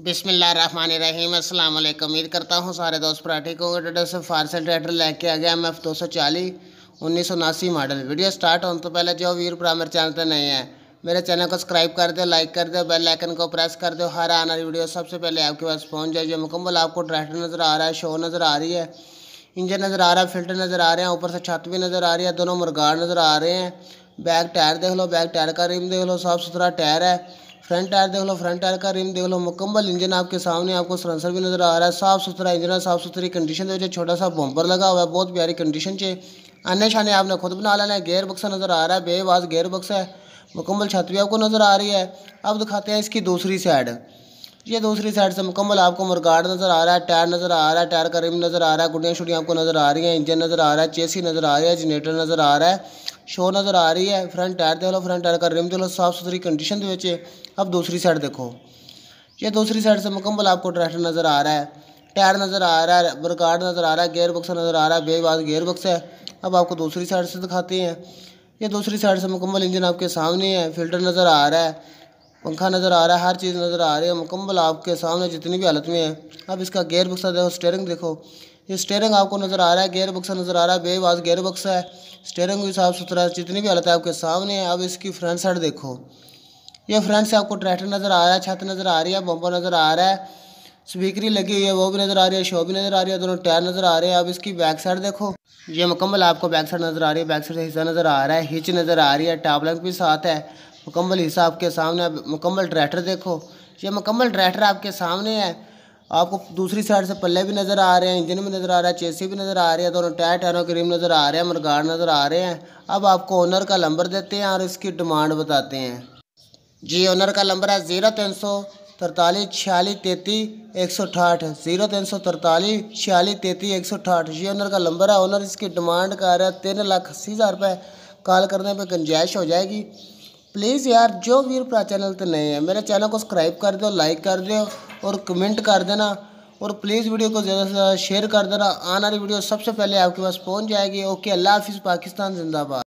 रहीम अल्लाम उम्मीद करता हूँ सारे दोस्त पराठे को से फारसल ट्रैक्टर लेके आ गया एम एफ दो सौ चालीस उन्नीस सौ उनासी मॉडल वीडियो स्टार्ट होने तो पहले जो वीर भरा मेरे चैनल पर नए हैं मेरे चैनल को सब्सक्राइब कर दो लाइक कर दो बेल आइकन को प्रेस कर दो हर आने वाली वीडियो सबसे पहले आपके पास पहुँच जाए जो मुकम्मल आपको ट्रैक्टर नज़र आ रहा है शो नज़र आ रही है इंजन नज़र आ रहा है फिल्टर नज़र आ रहे हैं ऊपर से छत भी नज़र आ रही है दोनों मुरगाड़ नज़र आ रहे हैं बैक टायर देख लो बैक टायर का रिम देख लो साफ़ सुथरा टायर है फ्रंट टायर देख लो फ्रंट टायर का रिम देख लो मुकम्मल इंजन आपके सामने आपको सरंसर भी नजर आ रहा है साफ सुथरा इंजन साफ सुथरी कंडीशन है छोटा सा बम्पर लगा हुआ है बहुत प्यारी कंडीशन चे आने शाने आपने खुद बना लेना है गेयर बक्सा नज़र आ रहा है बेबाज गेयर बक्सा है मुकम्मल छत भी आपको नज़र आ रही है अब दिखाते हैं इसकी दूसरी साइड ये दूसरी साइड से मुकम्मल आपको मुरगाड़ नज़र आ रहा है टायर नज़र आ रहा है टायर का रिम नज़र आ रहा है गुडिया शुड़ियाँ आपको नज़र आ रही हैं इंजन नज़र आ रहा है चेसी नज़र आ रहा है जनरेटर नज़र आ रहा है शो नज़र आ रही है फ्रंट टायर देख लो फ्रंट टायर का रिम देख लो साफ सुथरी कंडीशन ਦੇ ਵਿੱਚ अब दूसरी साइड देखो ये दूसरी साइड से मुकम्मल आपको ट्रैक्टर नज़र आ रहा है टायर नज़र आ रहा है बरकार्ड नज़र आ रहा है गेयर बक्स नज़र आ रहा है बेबाज गेयर बक्स है अब आपको दूसरी साइड से दिखाते हैं ये दूसरी साइड से मुकम्मल इंजन आपके सामने है फिल्टर नज़र आ रहा है पंखा नज़र आ रहा है हर चीज़ नज़र आ रही है मुकम्मल आपके सामने जितनी भी हालत में है अब इसका गेयर बक्सा देखो स्टेयरिंग देखो ये स्टेयरिंग आपको नज़र आ रहा है गेयर बक्सा नज़र आ रहा है बेबाज गेयर बक्सा है स्टेयरिंग भी साफ़ सुथरा है जितनी भी हालत है आपके सामने है अब इसकी फ्रंट साइड देखो ये फ्रंट से आपको ट्रैक्टर नज़र आ रहा है छत नज़र आ रही है बम्पर नज़र आ रहा है स्पीकरी लगी हुई है वो भी नज़र आ रही है शो भी नज़र आ रही है दोनों टायर नज़र आ रहे हैं अब इसकी बैक साइड देखो ये मुकम्मल आपको बैक साइड नज़र आ रही है बैक साइड से हिस्सा नज़र आ रहा है हिच नज़र आ रही है टाप भी साथ है मुकम्मल हिस्सा आपके सामने मुकम्मल ट्रैक्टर देखो ये मुकम्मल ट्रैक्टर आपके सामने है आपको दूसरी साइड से पल्ले भी नज़र आ रहे हैं इंजन भी नज़र आ रहा है चेसी भी नज़र आ रही है दोनों टायर टायरों के रिम नज़र आ रहे हैं मरगाड़ नज़र आ रहे हैं अब आपको ओनर का नंबर देते हैं और इसकी डिमांड बताते हैं जी ओनर का नंबर है ज़ीरो तीन सौ तरतालीस छियालीस तैंतीस एक सौ अठाठ ज़ीरो तीन सौ तरतालीस छियालीस तैंतीस एक सौ अठाठ जी ओनर का नंबर है ओनर इसकी डिमांड का आ रहा है तीन लाख अस्सी हज़ार रुपये कॉल करने पर गुंजाइश हो जाएगी प्लीज़ यार जो वीर चैनल तो नहीं है मेरे चैनल को सब्सक्राइब कर दो लाइक कर दो और कमेंट कर देना और प्लीज़ वीडियो को ज़्यादा से ज़्यादा शेयर कर देना आने वाली वीडियो सबसे पहले आपके पास पहुंच जाएगी ओके अल्लाह हाफिज़ पाकिस्तान जिंदाबाद